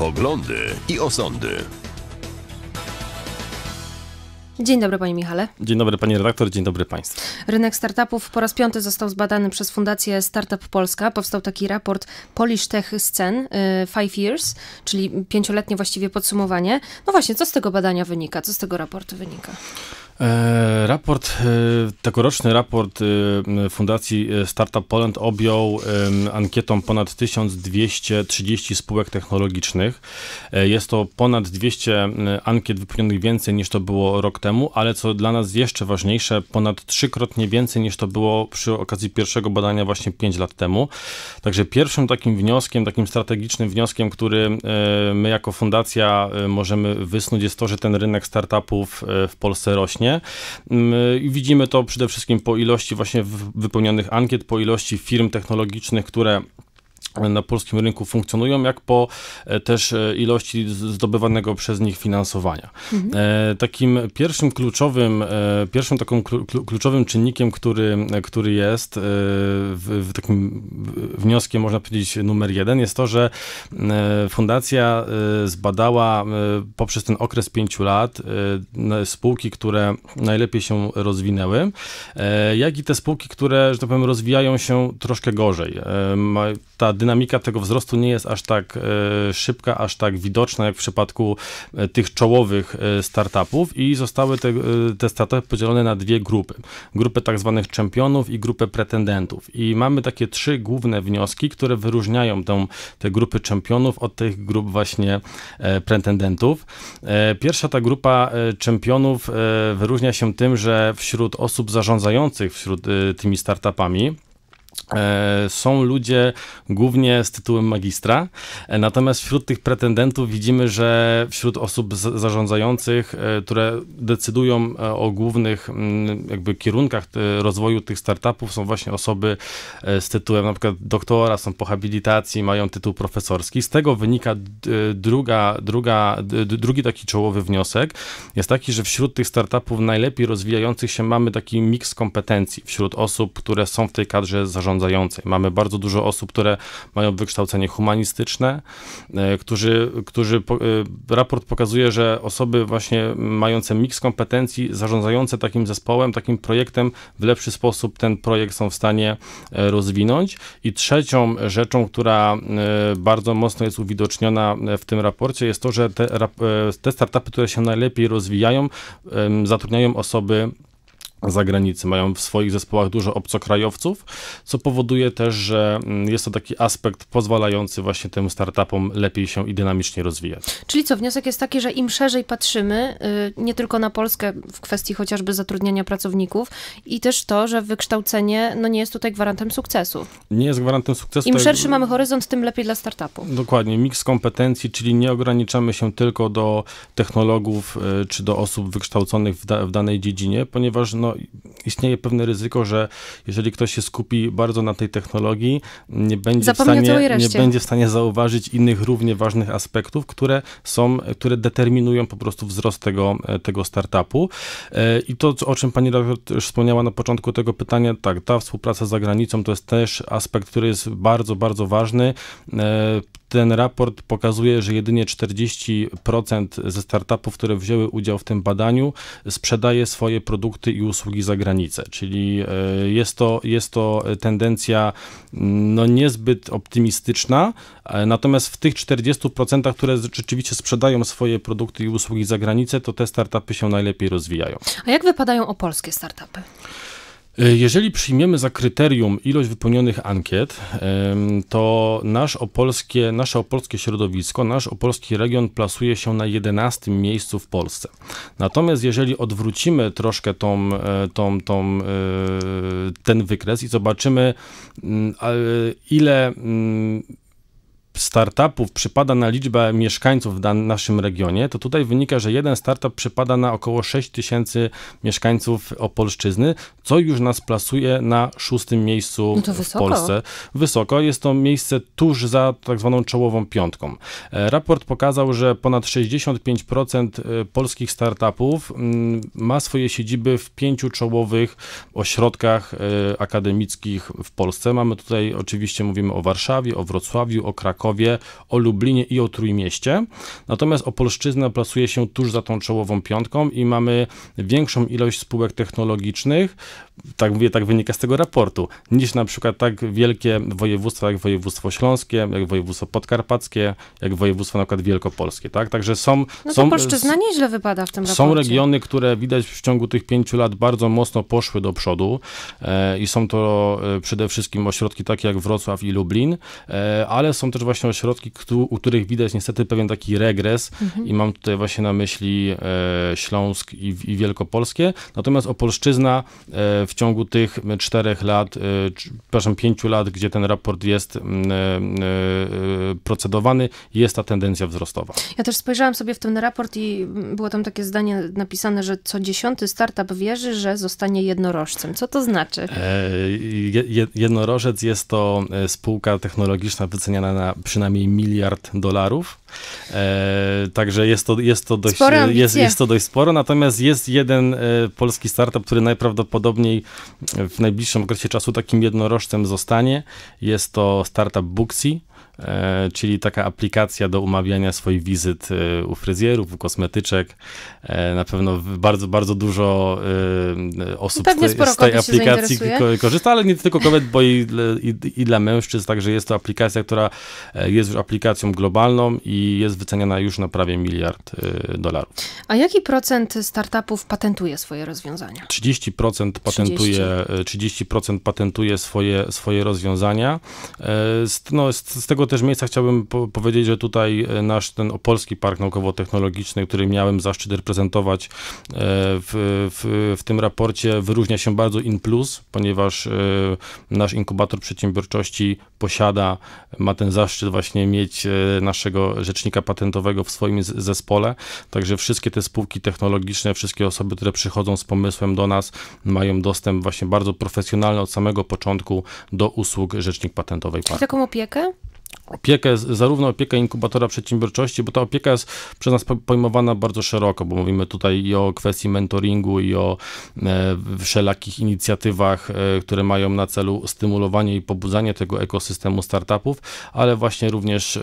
Poglądy i osądy. Dzień dobry Panie Michale. Dzień dobry Panie redaktor, dzień dobry Państwu. Rynek startupów po raz piąty został zbadany przez Fundację Startup Polska. Powstał taki raport Polish Tech Scen y, Five Years, czyli pięcioletnie właściwie podsumowanie. No właśnie, co z tego badania wynika? Co z tego raportu wynika? E, raport, e, tegoroczny raport e, Fundacji Startup Poland objął ankietą ponad 1230 spółek technologicznych. Jest to ponad 200 ankiet wypełnionych więcej niż to było rok temu, ale co dla nas jeszcze ważniejsze, ponad trzykrotnie więcej niż to było przy okazji pierwszego badania właśnie 5 lat temu. Także pierwszym takim wnioskiem, takim strategicznym wnioskiem, który my jako fundacja możemy wysnuć jest to, że ten rynek startupów w Polsce rośnie. Mm, I widzimy to przede wszystkim po ilości właśnie wypełnionych ankiet, po ilości firm technologicznych, które na polskim rynku funkcjonują, jak po e, też e, ilości zdobywanego przez nich finansowania. Mhm. E, takim pierwszym kluczowym, pierwszym takim kluczowym czynnikiem, który, który jest w, w takim wnioskiem, można powiedzieć, numer jeden, jest to, że fundacja zbadała poprzez ten okres pięciu lat spółki, które najlepiej się rozwinęły, jak i te spółki, które, że tak powiem, rozwijają się troszkę gorzej ta dynamika tego wzrostu nie jest aż tak e, szybka, aż tak widoczna, jak w przypadku e, tych czołowych e, startupów i zostały te, te startupy podzielone na dwie grupy. Grupę tak zwanych czempionów i grupę pretendentów. I mamy takie trzy główne wnioski, które wyróżniają tę, te grupy czempionów od tych grup właśnie pretendentów. Pierwsza ta grupa czempionów wyróżnia się tym, że wśród osób zarządzających wśród tymi startupami E, są ludzie głównie z tytułem magistra, e, natomiast wśród tych pretendentów widzimy, że wśród osób zarządzających, e, które decydują o głównych mm, jakby kierunkach rozwoju tych startupów są właśnie osoby z tytułem na przykład doktora, są po habilitacji, mają tytuł profesorski. Z tego wynika druga, druga, drugi taki czołowy wniosek, jest taki, że wśród tych startupów najlepiej rozwijających się mamy taki miks kompetencji wśród osób, które są w tej kadrze zarządzającej zarządzającej. Mamy bardzo dużo osób, które mają wykształcenie humanistyczne, e, którzy, którzy e, raport pokazuje, że osoby właśnie mające miks kompetencji, zarządzające takim zespołem, takim projektem, w lepszy sposób ten projekt są w stanie e, rozwinąć. I trzecią rzeczą, która bardzo mocno jest uwidoczniona w tym raporcie, jest to, że te, te startupy, które się najlepiej rozwijają, zatrudniają osoby zagranicy, mają w swoich zespołach dużo obcokrajowców, co powoduje też, że mm, jest to taki aspekt pozwalający właśnie tym startupom lepiej się i dynamicznie rozwijać. Czyli co, wniosek jest taki, że im szerzej patrzymy, y, nie tylko na Polskę w kwestii chociażby zatrudniania pracowników i też to, że wykształcenie no nie jest tutaj gwarantem sukcesu. Nie jest gwarantem sukcesu. Im szerszy mamy horyzont, tym lepiej dla startupu. Dokładnie, miks kompetencji, czyli nie ograniczamy się tylko do technologów y, czy do osób wykształconych w, da w danej dziedzinie, ponieważ no, istnieje pewne ryzyko, że jeżeli ktoś się skupi bardzo na tej technologii, nie będzie, w stanie, nie będzie w stanie zauważyć innych równie ważnych aspektów, które są, które determinują po prostu wzrost tego, tego startupu. E, I to, o czym pani już wspomniała na początku tego pytania, tak, ta współpraca z zagranicą to jest też aspekt, który jest bardzo, bardzo ważny. E, ten raport pokazuje, że jedynie 40% ze startupów, które wzięły udział w tym badaniu, sprzedaje swoje produkty i usługi za granicę. Czyli e, jest to, jest to tendencja mm, no, niezbyt optymistyczna, e, natomiast w tych 40%, które rzeczywiście sprzedają swoje produkty i usługi za granicę, to te startupy się najlepiej rozwijają. A jak wypadają o polskie startupy? E, jeżeli przyjmiemy za kryterium ilość wypełnionych ankiet, to nasz opolskie, nasze opolskie środowisko, nasz opolski region plasuje się na 11 miejscu w Polsce. Natomiast jeżeli odwrócimy troszkę tą, e, tą, tą, e, ten wykres i zobaczymy, mm, ile mm, startupów przypada na liczbę mieszkańców w naszym regionie, to tutaj wynika, że jeden startup przypada na około 6 tysięcy mieszkańców Opolszczyzny, co już nas plasuje na szóstym miejscu no w Polsce. Wysoko. Jest to miejsce tuż za tak zwaną czołową piątką. E, raport pokazał, że ponad 65% e, polskich startupów ma swoje siedziby w pięciu czołowych ośrodkach e, akademickich w Polsce. Mamy tutaj oczywiście, mówimy o Warszawie, o Wrocławiu, o Krakowie, Krakowie, o Lublinie i o Trójmieście. Natomiast Opolszczyzna plasuje się tuż za tą czołową piątką i mamy większą ilość spółek technologicznych, tak mówię, tak wynika z tego raportu, niż na przykład tak wielkie województwa jak województwo śląskie, jak województwo podkarpackie, jak województwo na przykład wielkopolskie, tak? Także są... No są, nieźle wypada w tym raporcie. Są regiony, które widać w ciągu tych pięciu lat bardzo mocno poszły do przodu e, i są to e, przede wszystkim ośrodki takie jak Wrocław i Lublin, e, ale są też właśnie właśnie ośrodki, u których widać niestety pewien taki regres mhm. i mam tutaj właśnie na myśli e, Śląsk i, i Wielkopolskie, natomiast Opolszczyzna e, w ciągu tych czterech lat, e, przepraszam, pięciu lat, gdzie ten raport jest mm, e, e, procedowany, jest ta tendencja wzrostowa. Ja też spojrzałam sobie w ten raport i było tam takie zdanie napisane, że co dziesiąty startup wierzy, że zostanie jednorożcem. Co to znaczy? E, jednorożec jest to e, spółka technologiczna wyceniana na przynajmniej miliard dolarów. E, także jest to, jest, to dość, jest, jest to dość sporo, natomiast jest jeden e, polski startup, który najprawdopodobniej w najbliższym okresie czasu takim jednorożcem zostanie. Jest to startup Booksy. E, czyli taka aplikacja do umawiania swoich wizyt e, u fryzjerów, u kosmetyczek. E, na pewno bardzo, bardzo dużo osób z tej, z tej aplikacji korzysta, ale nie tylko kobiet, bo i, i, i, dla mężczyzn, także jest to aplikacja, która jest już aplikacją globalną i jest wyceniana już na prawie miliard dolarów. A jaki procent startupów patentuje swoje rozwiązania? 30% patentuje, 30%, 30 patentuje swoje, swoje rozwiązania. Z, no, z, z tego też miejsca chciałbym po powiedzieć, że tutaj e, nasz ten Opolski Park Naukowo-Technologiczny, który miałem zaszczyt reprezentować e, w, w, w tym raporcie, wyróżnia się bardzo in plus, ponieważ e, nasz inkubator przedsiębiorczości posiada, ma ten zaszczyt właśnie mieć naszego rzecznika patentowego w swoim zespole, także wszystkie te spółki technologiczne, wszystkie osoby, które przychodzą z pomysłem do nas, mają dostęp właśnie bardzo profesjonalny od samego początku do usług rzecznik patentowej. Czy taką opiekę? opiekę, zarówno opiekę inkubatora przedsiębiorczości, bo ta opieka jest przez nas pojmowana bardzo szeroko, bo mówimy tutaj i o kwestii mentoringu, i o e, wszelakich inicjatywach, e, które mają na celu stymulowanie i pobudzanie tego ekosystemu startupów, ale właśnie również e,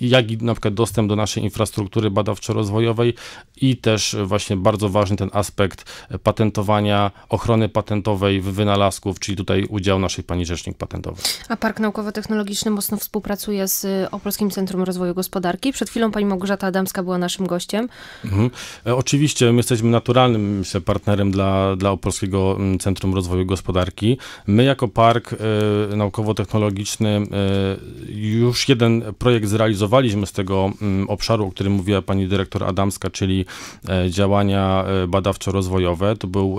jak i na przykład dostęp do naszej infrastruktury badawczo-rozwojowej i też właśnie bardzo ważny ten aspekt patentowania, ochrony patentowej wynalazków, czyli tutaj udział naszej pani rzecznik patentowej. A Park Naukowo-Technologiczny mocno współpracuje z y, Opolskim Centrum Rozwoju Gospodarki. Przed chwilą pani Małgorzata Adamska była naszym gościem. Mhm. E, oczywiście my jesteśmy naturalnym myślę, partnerem dla, dla Opolskiego mm, Centrum Rozwoju Gospodarki. My jako park y, naukowo-technologiczny y, już jeden projekt zrealizowaliśmy z tego y, obszaru, o którym mówiła pani dyrektor Adamska, czyli działania badawczo-rozwojowe. To był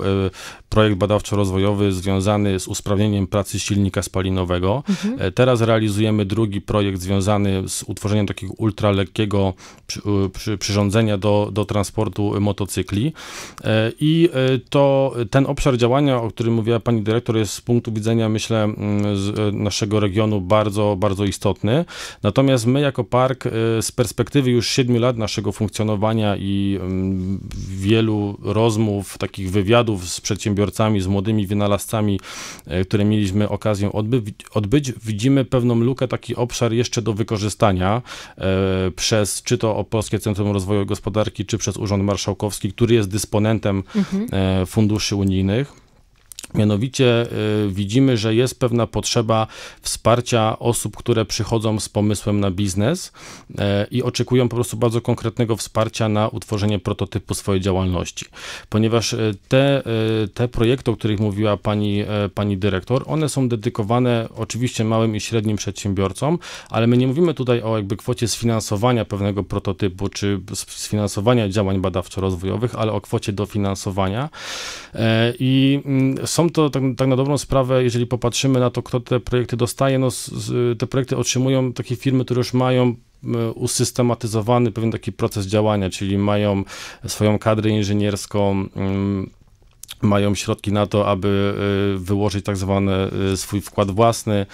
projekt badawczo-rozwojowy związany z usprawnieniem pracy silnika spalinowego. Mhm. Teraz realizujemy drugi projekt projekt związany z utworzeniem takiego ultralekkiego przy, y, przy, przyrządzenia do, do transportu motocykli. E, I e, to ten obszar działania, o którym mówiła pani dyrektor, jest z punktu widzenia, myślę, mm, e, naszego regionu bardzo, bardzo istotny. Natomiast my, jako park, z perspektywy już 7 lat naszego funkcjonowania i mm, wielu rozmów, takich wywiadów z przedsiębiorcami, z młodymi wynalazcami, które mieliśmy okazję odbyć, widzimy pewną lukę, taki obszar jeszcze do wykorzystania e, przez czy to Polskie Centrum Rozwoju Gospodarki, czy przez Urząd Marszałkowski, który jest dysponentem mhm. E, funduszy unijnych. Mianowicie y, widzimy, że jest pewna potrzeba wsparcia osób, które przychodzą z pomysłem na biznes y, i oczekują po prostu bardzo konkretnego wsparcia na utworzenie prototypu swojej działalności. Ponieważ y, te, te projekty, o których mówiła pani, pani dyrektor, one są dedykowane oczywiście małym i średnim przedsiębiorcom, ale my nie mówimy tutaj o jakby kwocie sfinansowania pewnego prototypu czy sfinansowania działań badawczo-rozwojowych, ale o kwocie dofinansowania. I mm, są są to tak, tak, na dobrą sprawę, jeżeli popatrzymy na to, kto te projekty dostaje, no, te projekty otrzymują takie firmy, które już mają e, usystematyzowany pewien taki proces działania, czyli mają swoją kadrę inżynierską, mm, mają środki na to, aby y, wyłożyć tak zwany y, swój wkład własny.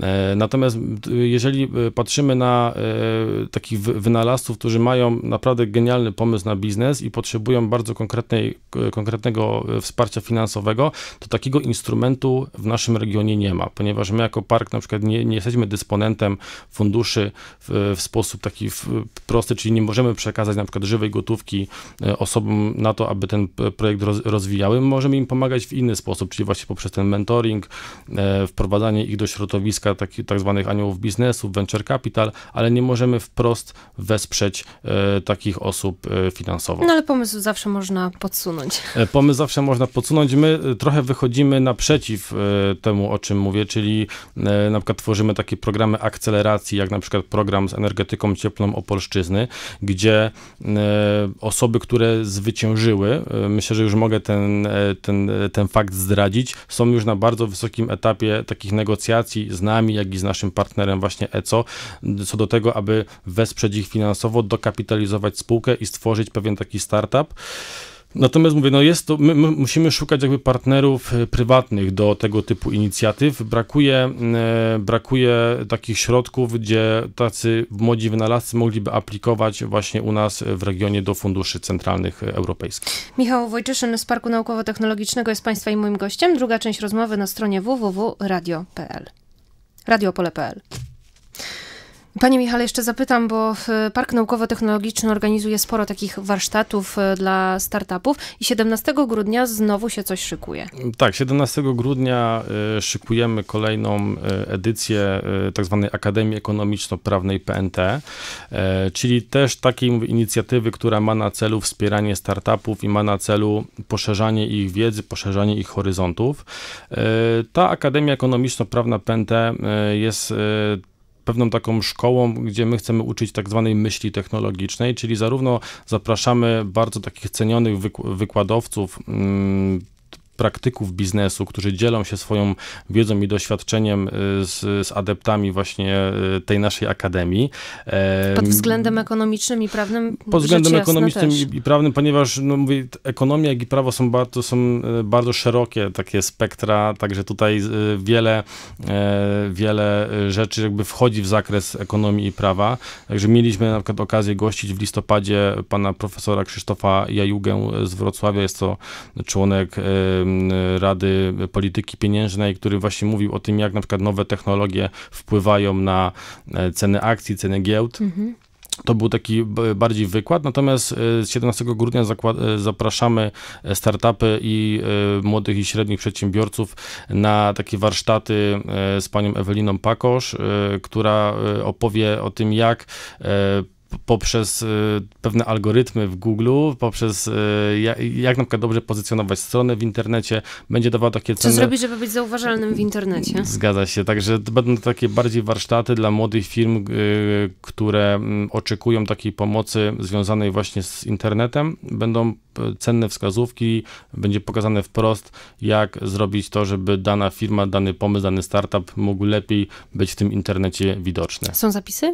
E, natomiast y, jeżeli patrzymy na takich wynalazców, którzy mają naprawdę genialny pomysł na biznes i potrzebują bardzo konkretnej, konkretnego wsparcia finansowego, to takiego instrumentu w naszym regionie nie ma, ponieważ my jako park na przykład nie, nie jesteśmy dysponentem funduszy w, w sposób taki prosty, czyli nie możemy przekazać na przykład żywej gotówki osobom na to, aby ten projekt rozwijały możemy im pomagać w inny sposób, czyli właśnie poprzez ten mentoring, e, wprowadzanie ich do środowiska takich tak zwanych aniołów biznesu, venture capital, ale nie możemy wprost wesprzeć e, takich osób e, finansowo. No ale pomysł zawsze można podsunąć. Pomysł zawsze można podsunąć. My trochę wychodzimy naprzeciw temu, o czym mówię, czyli na przykład tworzymy takie programy akceleracji, jak na przykład program z energetyką cieplną Opolszczyzny, gdzie osoby, które zwyciężyły, myślę, że już mogę ten ten, ten fakt zdradzić, są już na bardzo wysokim etapie takich negocjacji z nami, jak i z naszym partnerem właśnie ECO, co do tego, aby wesprzeć ich finansowo, dokapitalizować spółkę i stworzyć pewien taki startup. Natomiast mówię, no jest to, my, my, musimy szukać jakby partnerów e, prywatnych do tego typu inicjatyw. Brakuje, mm, e, brakuje takich środków, gdzie tacy młodzi wynalazcy mogliby aplikować właśnie u nas w regionie do funduszy centralnych e, europejskich. Michał Wojczyszyn z Parku Naukowo-Technologicznego jest Państwa i moim gościem. Druga część rozmowy na stronie www.radio.pl. Radiopole.pl Panie Michale, jeszcze zapytam, bo Park Naukowo-Technologiczny organizuje sporo takich warsztatów e, dla startupów i 17 grudnia znowu się coś szykuje. Tak, 17 grudnia e, szykujemy kolejną e, edycję tzw. Tak Akademii Ekonomiczno-Prawnej PNT, czyli też takiej inicjatywy, która ma na celu wspieranie startupów i ma na celu poszerzanie ich wiedzy, poszerzanie ich horyzontów. Ta Akademia Ekonomiczno-Prawna PNT jest pewną taką szkołą, gdzie my chcemy uczyć tak zwanej myśli technologicznej, czyli zarówno zapraszamy bardzo takich cenionych wykładowców, mm, praktyków biznesu, którzy dzielą się swoją wiedzą i doświadczeniem y, z, z adeptami właśnie y, tej naszej akademii. E, pod względem ekonomicznym i prawnym? Pod względem ekonomicznym i prawnym, ponieważ no, mówię, ekonomia jak i prawo są bardzo, są y, bardzo szerokie takie spektra, także tutaj wiele, e, wiele rzeczy jakby wchodzi w zakres ekonomii i prawa. Także mieliśmy na przykład okazję gościć w listopadzie pana profesora Krzysztofa Jajugę z Wrocławia, jest to członek Rady Polityki Pieniężnej, który właśnie mówił o tym, jak na przykład nowe technologie wpływają na e, ceny akcji, ceny giełd. Mhm. To był taki bardziej wykład, natomiast e, z 17 grudnia e, zapraszamy startupy i młodych i średnich przedsiębiorców na takie warsztaty z panią Eweliną Pakosz, która opowie o tym, jak poprzez y, pewne algorytmy w Google, poprzez y, jak, na przykład dobrze pozycjonować strony w internecie, będzie dawał takie ceny. Co zrobić, żeby być zauważalnym w internecie? Zgadza się, także będą takie bardziej warsztaty dla młodych firm, y, które mm, oczekują takiej pomocy związanej właśnie z internetem. Będą cenne wskazówki, będzie pokazane wprost, jak zrobić to, żeby dana firma, dany pomysł, dany startup mógł lepiej być w tym internecie widoczny. Są zapisy?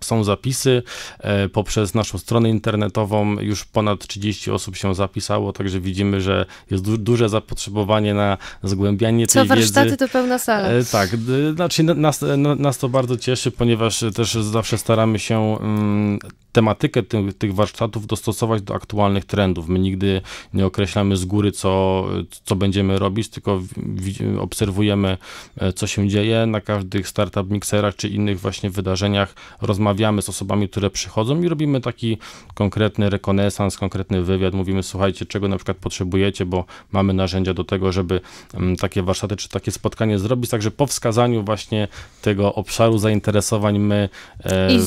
Są zapisy e, poprzez naszą stronę internetową. Już ponad 30 osób się zapisało, także widzimy, że jest du duże zapotrzebowanie na zgłębianie Co tej wiedzy. Co warsztaty to pełna sala. E, tak, znaczy nas, e, nas to bardzo cieszy, ponieważ też zawsze staramy się mm, tematykę tych, tych warsztatów dostosować do aktualnych trendów. My nigdy nie określamy z góry, co, co będziemy robić, tylko obserwujemy, co się dzieje na każdych startup mixerach czy innych właśnie wydarzeniach. Rozmawiamy rozmawiamy z osobami, które przychodzą i robimy taki konkretny rekonesans, konkretny wywiad. Mówimy, słuchajcie, czego na przykład potrzebujecie, bo mamy narzędzia do tego, żeby mm, takie warsztaty czy takie spotkanie zrobić. Także po wskazaniu właśnie tego obszaru zainteresowań my e,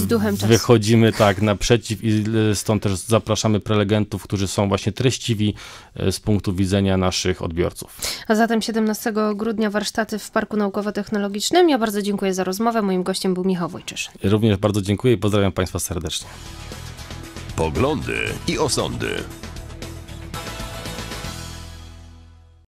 wychodzimy czasu. tak naprzeciw i e, stąd też zapraszamy prelegentów, którzy są właśnie treściwi e, z punktu widzenia naszych odbiorców. A zatem 17 grudnia warsztaty w Parku Naukowo-Technologicznym. Ja bardzo dziękuję za rozmowę. Moim gościem był Michał Wojczysz. Również bardzo dziękuję i pozdrawiam Państwa serdecznie. Poglądy i osądy.